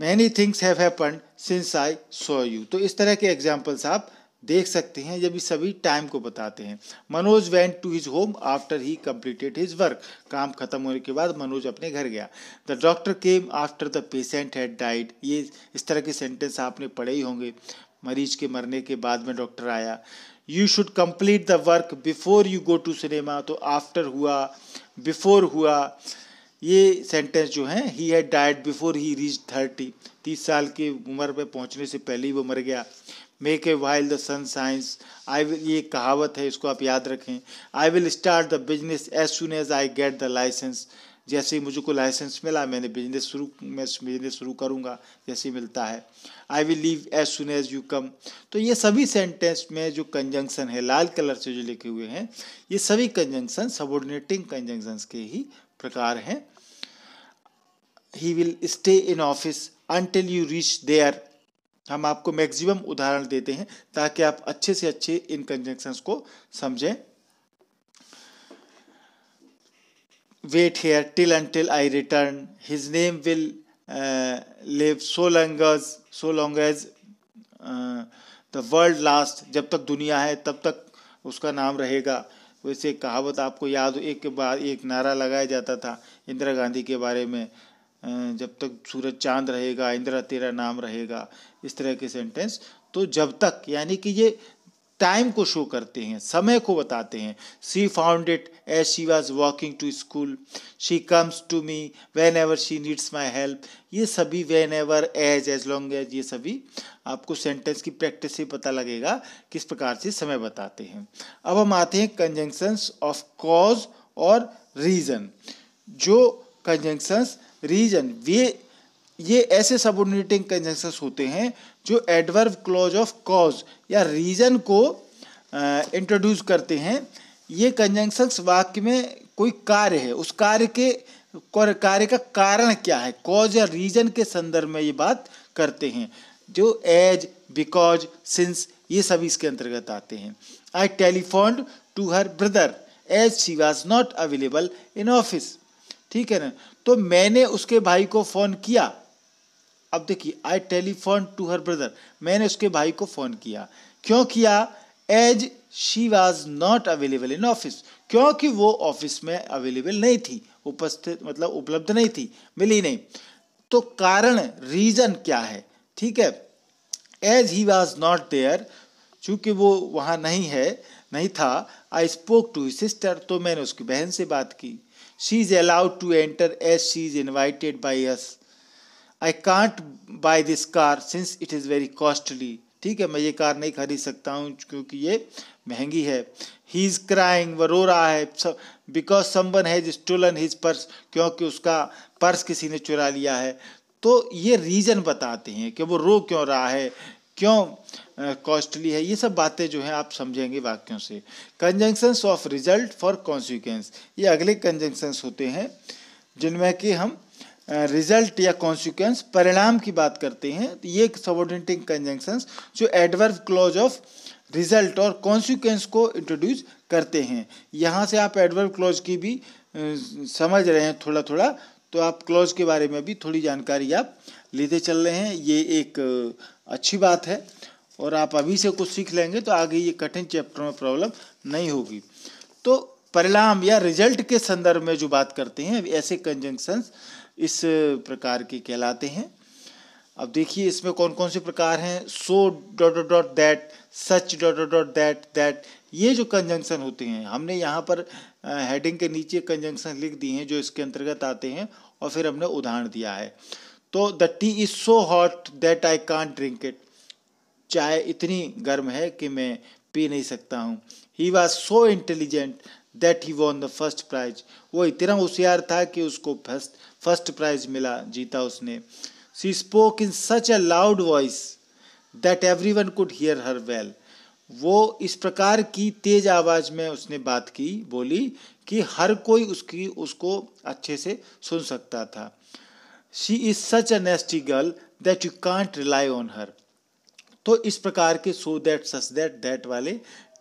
many things have happen since I saw you तो इस तरह के एग्जाम्पल्स आप देख सकते हैं जब ये सभी टाइम को बताते हैं Manoj went to his home after he completed his work काम खत्म होने के बाद मनोज अपने घर गया the doctor came after the patient had died ये इस तरह के सेंटेंस आपने पढ़े ही होंगे मरीज के मरने के बाद में डॉक्टर आया you should complete the work before you go to cinema तो आफ्टर हुआ बिफोर हुआ ये सेंटेंस जो है he had died before he reach thirty तीस साल की उम्र में पहुंचने से पहले ही वो मर गया make hay while the sun shines I will ये कहावत है इसको आप याद रखें I will start the business as soon as I get the licence जैसे ही मुझको लाइसेंस मिला मैंने बिजनेस शुरू मैं बिजनेस शुरू करूँगा जैसे मिलता है I will leave as soon as you come तो ये सभी सेंटेंस में जो कंजंक्शन है लाल कलर से जो लिखे हुए हैं ये सभी कंजंक्शन सबोर्डिनेटिंग कंजंक्शंस के ही प्रकार हैं he will stay in office until you reach there हम आपको मैक्सिमम उदाहरण देते हैं ताकि आप अच्छे से अच्छे इन कंजंक्शंस को समझें wait here till until I return. His name will uh, live so long as so long as uh, the world lasts. जब तक दुनिया है तब तक उसका नाम रहेगा वैसे कहावत आपको याद हो एक के बाद एक नारा लगाया जाता था इंदिरा गांधी के बारे में जब तक सूरज चांद रहेगा इंदिरा तेरा नाम रहेगा इस तरह के सेंटेंस तो जब तक यानी कि ये टाइम को शो करते हैं समय को बताते हैं she found it as she was walking to school she comes to me whenever she needs my help ये सभी whenever as as long as ये सभी आपको सेंटेंस की प्रैक्टिस से पता लगेगा किस प्रकार से समय बताते हैं अब हम आते हैं कंजंक्शंस ऑफ कॉज और रीज़न जो कंजंक्शंस रीजन वे ये ऐसे सबोर्डिनेटिंग कंजंक्शंस होते हैं जो एडवर्ब क्लॉज ऑफ कॉज या रीजन को इंट्रोड्यूस करते हैं ये कंजंक्शंस वाक्य में कोई कार्य है उस कार्य के कार्य का कारण क्या है कॉज या रीजन के संदर्भ में ये बात करते हैं जो एज बिकॉज सिंस ये सभी इसके अंतर्गत आते हैं I telephone to her brother as she was not available in office ठीक है ना तो मैंने उसके भाई को फ़ोन किया अब देखिए I telephone to her brother मैंने उसके भाई को फ़ोन किया क्यों किया as she was not available in office क्योंकि वो ऑफिस में अवेलेबल नहीं थी उपस्थित मतलब उपलब्ध नहीं थी मिली नहीं तो कारण रीजन क्या है ठीक है as he was not there चूंकि वो वहां नहीं है नहीं था आई स्पोक टू सिस्टर तो मैंने उसकी बहन से बात की she is allowed to enter as she is invited by us I can't buy this car since it is very costly ठीक है मैं ये कार नहीं खरीद सकता हूँ क्योंकि ये महंगी है ही इज़ क्राइंग वह रो रहा है because someone has stolen his purse क्योंकि उसका पर्स किसी ने चुरा लिया है तो ये रीज़न बताते हैं कि वो रो क्यों रहा है क्यों कॉस्टली है ये सब बातें जो हैं आप समझेंगे वाक्यों से conjunctions of result for consequence ये अगले कंजंक्शंस होते हैं जिनमें कि हम रिजल्ट या कॉन्सिक्वेंस परिणाम की बात करते हैं तो ये सबोर्डिनेटिंग कंजंक्शंस जो एडवर्ब क्लॉज ऑफ रिजल्ट और कॉन्सिक्वेंस को इंट्रोड्यूस करते हैं यहाँ से आप एडवर्ब क्लॉज की भी समझ रहे हैं थोड़ा थोड़ा तो आप क्लॉज के बारे में भी थोड़ी जानकारी आप लेते चल रहे हैं ये एक अच्छी बात है और आप अभी से कुछ सीख लेंगे तो आगे ये कठिन चैप्टर में प्रॉब्लम नहीं होगी तो परिणाम या रिजल्ट के संदर्भ में जो बात करते हैं ऐसे कंजंक्शंस इस प्रकार के कहलाते हैं अब देखिए इसमें कौन कौन से प्रकार हैं so dot dot dot that such dot dot dot that that ये जो कंजंक्शन होते हैं हमने यहाँ पर हेडिंग के नीचे कंजंक्शन लिख दिए हैं जो इसके अंतर्गत आते हैं और फिर हमने उदाहरण दिया है तो the tea is so hot that I can't drink it चाय इतनी गर्म है कि मैं पी नहीं सकता हूँ he was so intelligent that he won the first prize वो इतना होशियार था कि उसको फर्स्ट फर्स्ट प्राइज मिला जीता उसने she spoke in such a loud voice that every one could hear her well वो इस प्रकार की तेज आवाज में उसने बात की बोली कि हर कोई उसकी उसको अच्छे से सुन सकता था she is such a nasty girl that you can't rely on her तो इस प्रकार के so that such that that वाले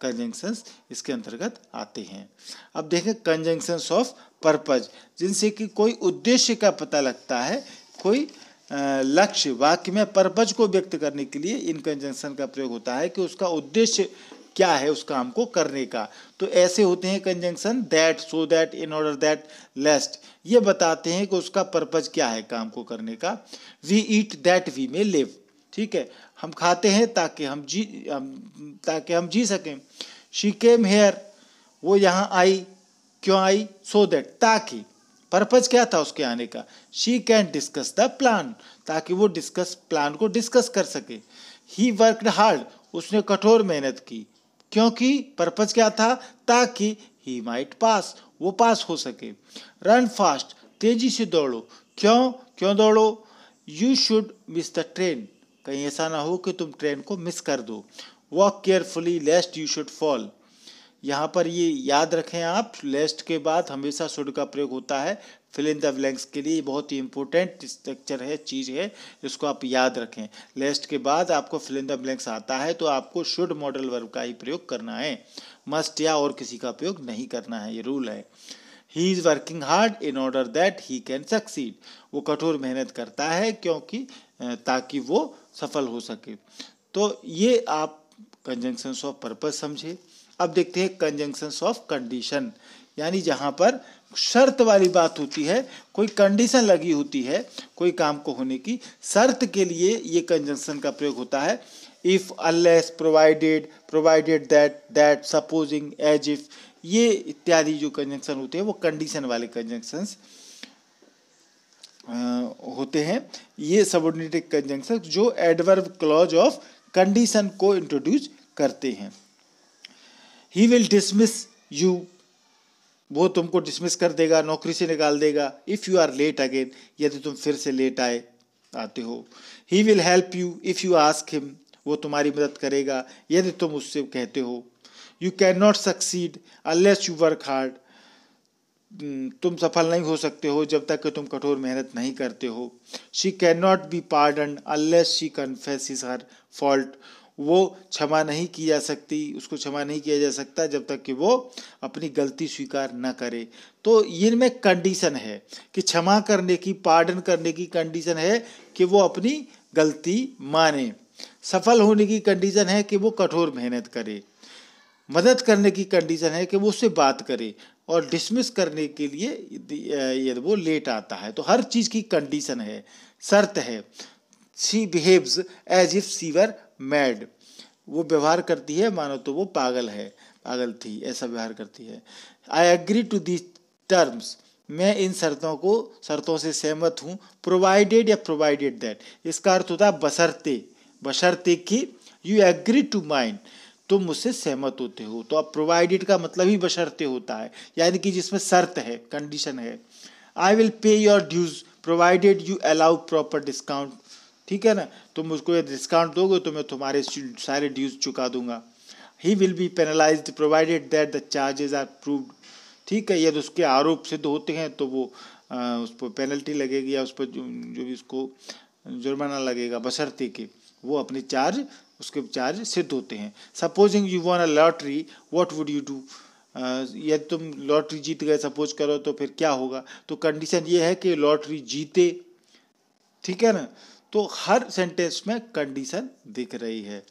कंजंक्शंस इसके अंतर्गत आते हैं अब देखें कंजंक्शंस ऑफ पर्पज जिनसे कि कोई उद्देश्य का पता लगता है कोई लक्ष्य वाक्य में पर्पज को व्यक्त करने के लिए इन कंजंक्शन का प्रयोग होता है कि उसका उद्देश्य क्या है उस काम को करने का तो ऐसे होते हैं conjunction that so that in order that lest ये बताते हैं कि उसका पर्पज क्या है काम को करने का we eat that we may live ठीक है हम खाते हैं ताकि हम जी ताकि हम जी सकें शी केम हेयर वो यहाँ आई क्यों आई सो दैट ताकि पर्पज क्या था उसके आने का she can discuss the plan ताकि वो डिस्कस प्लान को डिस्कस कर सके ही वर्कड हार्ड उसने कठोर मेहनत की क्योंकि पर्पज क्या था ताकि ही माइट पास वो पास हो सके रन फास्ट तेजी से दौड़ो क्यों क्यों दौड़ो you should miss the train कहीं ऐसा ना हो कि तुम ट्रेन को मिस कर दो walk carefully lest you should fall यहाँ पर ये याद रखें आप लेस्ट के बाद हमेशा शुड का प्रयोग होता है फिल इन द ब्लैंक्स के लिए बहुत ही इंपॉर्टेंट स्ट्रक्चर है चीज़ है इसको आप याद रखें लेस्ट के बाद आपको फिल इन द ब्लैंक्स आता है तो आपको शुड मॉडल वर्ब का ही प्रयोग करना है मस्ट या और किसी का प्रयोग नहीं करना है ये रूल है he is working hard in order that he can succeed वो कठोर मेहनत करता है क्योंकि ताकि वो सफल हो सके तो ये आप कंजंक्शंस ऑफ पर्पज़ समझे अब देखते हैं कंजंक्शंस ऑफ कंडीशन यानी जहाँ पर शर्त वाली बात होती है कोई कंडीशन लगी होती है कोई काम को होने की शर्त के लिए ये कंजंक्शन का प्रयोग होता है if unless provided provided that that supposing as if ये इत्यादि जो कंजंक्शन होते हैं वो कंडीशन वाले कंजंक्शंस होते हैं ये सबोर्डिनेटेड कंजंक्शन जो एडवर्ब क्लॉज ऑफ कंडीशन को इंट्रोड्यूस करते हैं ही विल डिसमिस यू वो तुमको डिसमिस कर देगा नौकरी से निकाल देगा if you are late again यदि तुम फिर से लेट आए आते हो he will help you if you ask him वो तुम्हारी मदद करेगा यदि तुम उससे कहते हो you can not succeed unless you work hard तुम सफल नहीं हो सकते हो जब तक कि तुम कठोर मेहनत नहीं करते हो she can not be pardon unless she confess her fault वो क्षमा नहीं की जा सकती उसको क्षमा नहीं किया जा सकता जब तक कि वो अपनी गलती स्वीकार न करे तो इनमें कंडीशन है कि क्षमा करने की पार्डन करने की कंडीशन है कि वो अपनी गलती माने सफल होने की कंडीशन है कि वो कठोर मेहनत करे मदद करने की कंडीशन है कि वो उससे बात करे और डिसमिस करने के लिए यदि वो लेट आता है तो हर चीज़ की कंडीशन है शर्त है she behaves as if she were mad वो व्यवहार करती है मानो तो वो पागल है पागल थी ऐसा व्यवहार करती है I agree to the terms मैं इन शर्तों को शर्तों से सहमत हूँ प्रोवाइडेड या प्रोवाइडेड दैट इसका अर्थ होता है बशर्ते बशर्ते कि यू एग्री टू माइंड तुम मुझसे सहमत होते हो तो अब प्रोवाइडेड का मतलब ही बशर्ते होता है यानी कि जिसमें शर्त है कंडीशन है I will pay your dues provided you allow proper discount ठीक है ना तुम उसको डिस्काउंट दोगे तो मैं तुम्हारे सारे ड्यूज चुका दूंगा he will be penalize provided that the charges are proved ठीक है यदि तो उसके आरोप सिद्ध होते हैं तो वो आ, उस पर पेनल्टी लगेगी या उस पर जो, जो भी उसको जुर्माना लगेगा बशर्ते के वो अपने चार्ज उसके चार्ज सिद्ध होते हैं supposing you won a lottery what would you do यदि तुम लॉटरी जीत गए सपोज करो तो फिर क्या होगा तो कंडीशन ये है कि लॉटरी जीते ठीक है ना तो हर सेंटेंस में कंडीशन दिख रही है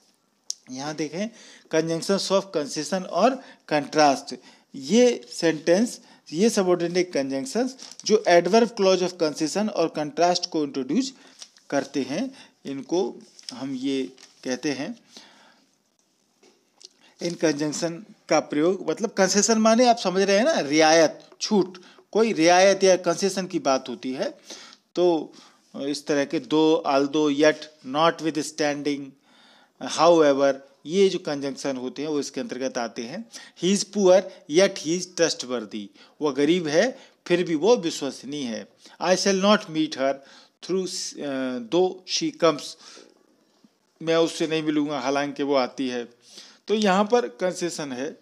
यहाँ देखें कंजंक्शन ऑफ कंसेशन और कंट्रास्ट ये सेंटेंस ये सबॉर्डिनेट कंजंक्शंस जो एडवर्ब क्लॉज ऑफ कंसेशन और कंट्रास्ट को इंट्रोड्यूस करते हैं इनको हम ये कहते हैं इन कंजंक्शन का प्रयोग मतलब कंसेशन माने आप समझ रहे हैं ना रियायत छूट कोई रियायत या कंसेशन की बात होती है तो इस तरह के though although yet notwithstanding however ये जो कंजंक्शन होते हैं वो इसके अंतर्गत आते हैं he is poor yet he is trustworthy वह गरीब है फिर भी वो विश्वसनीय है I shall not meet her though though she comes मैं उससे नहीं मिलूंगा हालांकि वो आती है तो यहाँ पर कंसेशन है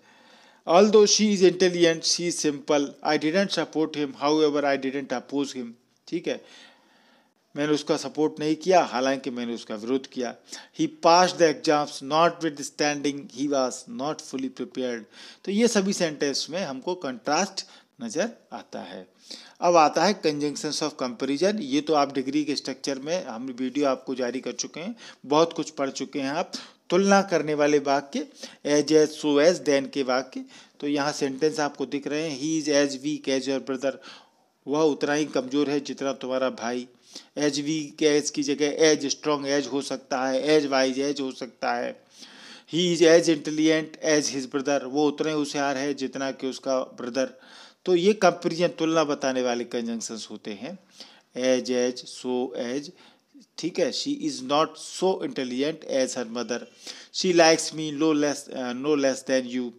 although she is intelligent she is simple I didn't support him however I didn't oppose him ठीक है मैंने उसका सपोर्ट नहीं किया हालांकि मैंने उसका विरोध किया he pass the exams notwithstanding he was not fully prepared तो ये सभी सेंटेंस में हमको कंट्रास्ट नज़र आता है अब आता है कंजंक्शंस ऑफ कंपेरिजन ये तो आप डिग्री के स्ट्रक्चर में हम वीडियो आपको जारी कर चुके हैं बहुत कुछ पढ़ चुके हैं आप तुलना करने वाले वाक्य as as so as than के वाक्य तो यहाँ सेंटेंस आपको दिख रहे हैं he is as weak as your brother वह उतना ही कमज़ोर है जितना तुम्हारा भाई एज वीक एज की जगह एज स्ट्रॉन्ग एज हो सकता है एज वाइज एज हो सकता है he is as intelligent as his brother वो उतने होशियार है जितना कि उसका ब्रदर तो ये कंपेरिजन तुलना बताने वाले कंजंक्शंस होते हैं एज एज सो एज ठीक है she is not so intelligent as her mother she likes me no less no less than you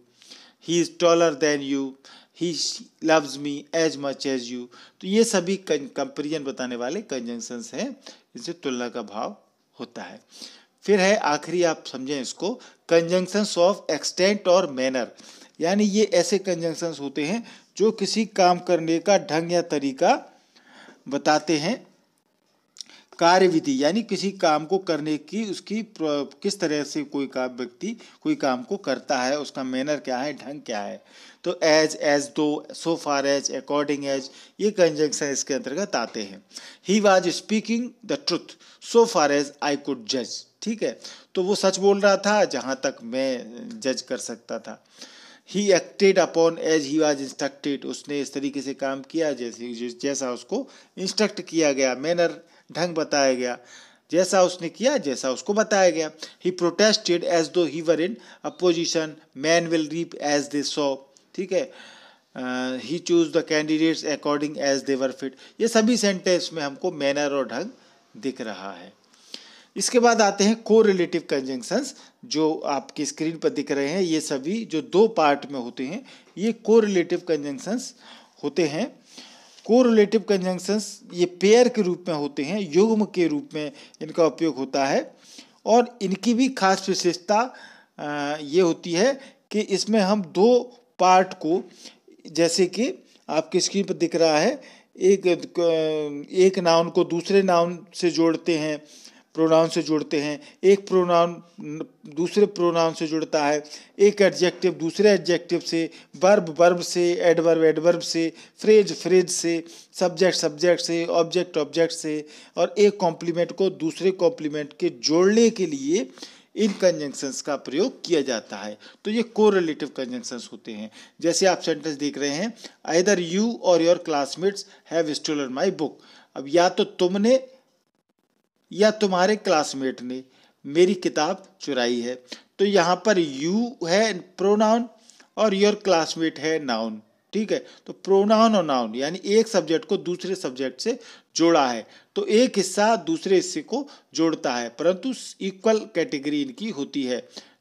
he is taller than you he loves me as much as you तो ये सभी comparison बताने वाले conjunctions हैं जिनसे तुलना का भाव होता है फिर है आखिरी आप समझें इसको कंजंक्शंस ऑफ एक्सटेंट और मैनर यानी ये ऐसे कंजंक्शंस होते हैं जो किसी काम करने का ढंग या तरीका बताते हैं कार्य विधि यानी किसी काम को करने की उसकी किस तरह से कोई काम व्यक्ति कोई काम को करता है उसका मैनर क्या है ढंग क्या है तो as as though so far as according as ये कंजंक्शन इसके अंतर्गत आते हैं he was speaking the truth so far as I could जज ठीक है तो वो सच बोल रहा था जहाँ तक मैं जज कर सकता था he acted upon as he was instructed उसने इस तरीके से काम किया जैसे जैसा उसको इंस्ट्रक्ट किया गया मैनर ढंग बताया गया जैसा उसने किया जैसा उसको बताया गया ही protested as though he were in opposition man will reap as they saw ठीक है he chose the candidates according as they were fit ये सभी सेंटेंस में हमको मैनर और ढंग दिख रहा है इसके बाद आते हैं को रिलेटिव कंजंक्शंस जो आपकी स्क्रीन पर दिख रहे हैं ये सभी जो दो पार्ट में होते हैं ये को रिलेटिव कंजंक्शंस होते हैं को रिलेटिव कंजंक्शंस ये पेयर के रूप में होते हैं युग्म के रूप में इनका उपयोग होता है और इनकी भी खास विशेषता uh, ये होती है कि इसमें हम दो पार्ट को जैसे कि आपकी स्क्रीन पर दिख रहा है एक एक नाउन को दूसरे नाउन से जोड़ते हैं प्रोनाउन से जोड़ते हैं एक प्रोनाउन दूसरे प्रोनाउन से जुड़ता है एक एडजेक्टिव दूसरे एडजेक्टिव से वर्ब वर्ब से एडवर्ब एडवर्ब से फ्रेज फ्रेज से सब्जेक्ट सब्जेक्ट से ऑब्जेक्ट ऑब्जेक्ट से और एक कॉम्प्लीमेंट को दूसरे कॉम्प्लीमेंट के जोड़ने के लिए इन कंजंक्शंस का प्रयोग किया जाता है तो ये कोरिलेटिव कंजंक्शंस होते हैं जैसे आप सेंटेंस देख रहे हैं either you or your classmates have stolen my book अब या तो तुमने या तुम्हारे क्लासमेट ने मेरी किताब चुराई है तो यहाँ पर यू है प्रोनाउन और योर क्लासमेट है नाउन ठीक है तो प्रोनाउन और नाउन यानी एक सब्जेक्ट को दूसरे सब्जेक्ट से जोड़ा है तो एक हिस्सा दूसरे हिस्से को जोड़ता है परंतु इक्वल कैटेगरी इनकी होती है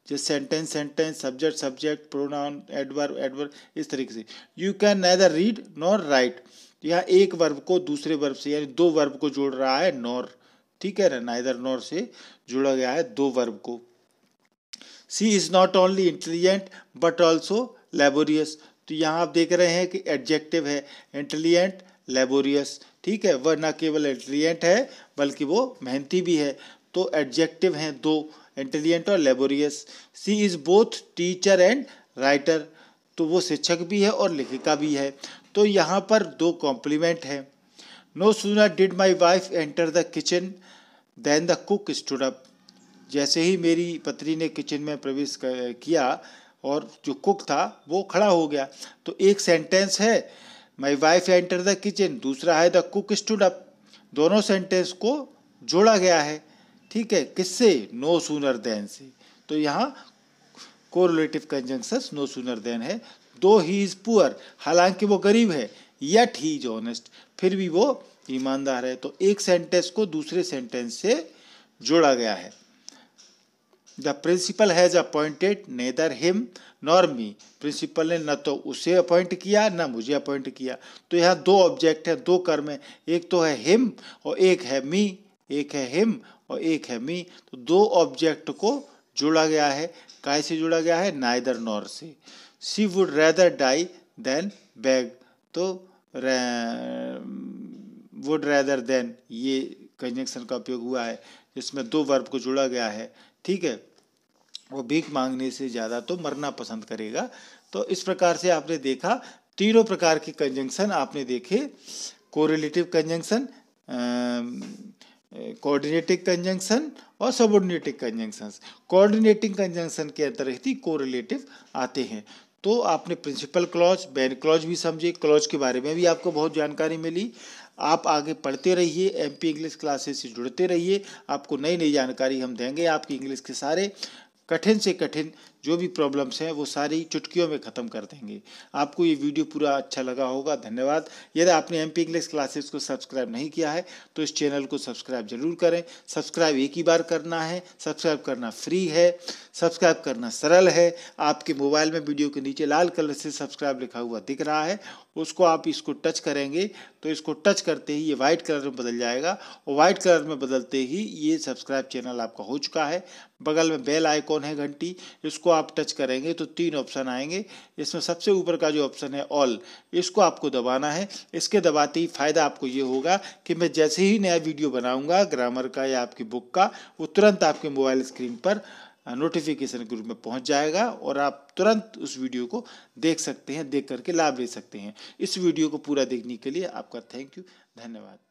जैसे sentence sentence subject subject pronoun adverb adverb इस तरीके से you can neither read nor write यहाँ एक वर्ब को दूसरे वर्ब से यानी दो वर्ब को जोड़ रहा है नॉर ठीक है ना नाइदर नॉर से जुड़ा गया है दो वर्ब को she is not only intelligent but also laborious तो यहाँ आप देख रहे हैं कि एडजेक्टिव है इंटेलिजेंट लेबोरियस ठीक है वह न केवल इंटेलिजेंट है बल्कि वो मेहनती भी है तो एडजेक्टिव हैं दो इंटेलिजेंट और laborious she is both teacher and writer तो वो शिक्षक भी है और लेखिका भी है तो यहाँ पर दो कॉम्प्लीमेंट हैं no sooner did my wife enter the kitchen than the cook stood up जैसे ही मेरी पत्नी ने किचन में प्रवेश किया और जो कुक था वो खड़ा हो गया तो एक सेंटेंस है my wife enter the kitchen दूसरा है द कुक स्टूड अप दोनों सेंटेंस को जोड़ा गया है ठीक है किससे नो सूनर देन से तो यहाँ correlative conjunctions no sooner than है दो ही इज़ पुअर हालांकि वो गरीब है यट ही इज ऑनेस्ट फिर भी वो ईमानदार है तो एक सेंटेंस को दूसरे सेंटेंस से जोड़ा गया है the principal has appointed neither him me principal ने न तो उसे अपॉइंट किया न मुझे अपॉइंट किया तो यहाँ दो ऑब्जेक्ट है दो कर्म है एक तो है हिम और एक है मी एक है हिम और एक है मी तो दो ऑब्जेक्ट को जोड़ा गया है काय से जोड़ा गया है नाइदर नॉर से she would rather die than beg तो वुड रैदर देन ये कंजंक्शन का उपयोग हुआ है जिसमें दो वर्ब को जोड़ा गया है ठीक है वो भीख मांगने से ज़्यादा तो मरना पसंद करेगा तो इस प्रकार से आपने देखा तीनों प्रकार के कंजंक्शन आपने देखे कोरिलेटिव कंजंक्शन कोऑर्डिनेटिक कंजंक्शन और सबोर्डिनेटिंग कंजंक्शन कोऑर्डिनेटिंग कंजंक्शन के अंतर्गत ही कोरिलेटिव आते हैं तो आपने प्रिंसिपल क्लॉज बैन क्लॉज भी समझे क्लॉज के बारे में भी आपको बहुत जानकारी मिली आप आगे पढ़ते रहिए एमपी इंग्लिश क्लासेस से जुड़ते रहिए आपको नई नई जानकारी हम देंगे आपकी इंग्लिश के सारे कठिन से कठिन जो भी प्रॉब्लम्स हैं वो सारी चुटकियों में ख़त्म कर देंगे आपको ये वीडियो पूरा अच्छा लगा होगा धन्यवाद यदि आपने एम पी इंग्लिश क्लासेस को सब्सक्राइब नहीं किया है तो इस चैनल को सब्सक्राइब जरूर करें सब्सक्राइब एक ही बार करना है सब्सक्राइब करना फ्री है सब्सक्राइब करना सरल है आपके मोबाइल में वीडियो के नीचे लाल कलर से सब्सक्राइब लिखा हुआ दिख रहा है उसको आप इसको टच करेंगे तो इसको टच करते ही ये वाइट कलर में बदल जाएगा और वाइट कलर में बदलते ही ये सब्सक्राइब चैनल आपका हो चुका है बगल में बेल आइकॉन है घंटी इसको आप टच करेंगे तो तीन ऑप्शन आएंगे इसमें सबसे ऊपर का जो ऑप्शन है ऑल इसको आपको दबाना है इसके दबाते ही फ़ायदा आपको ये होगा कि मैं जैसे ही नया वीडियो बनाऊंगा ग्रामर का या आपकी बुक का वो तुरंत आपके मोबाइल स्क्रीन पर नोटिफिकेशन के रूप में पहुंच जाएगा और आप तुरंत उस वीडियो को देख सकते हैं देख करके लाभ ले सकते हैं इस वीडियो को पूरा देखने के लिए आपका थैंक यू धन्यवाद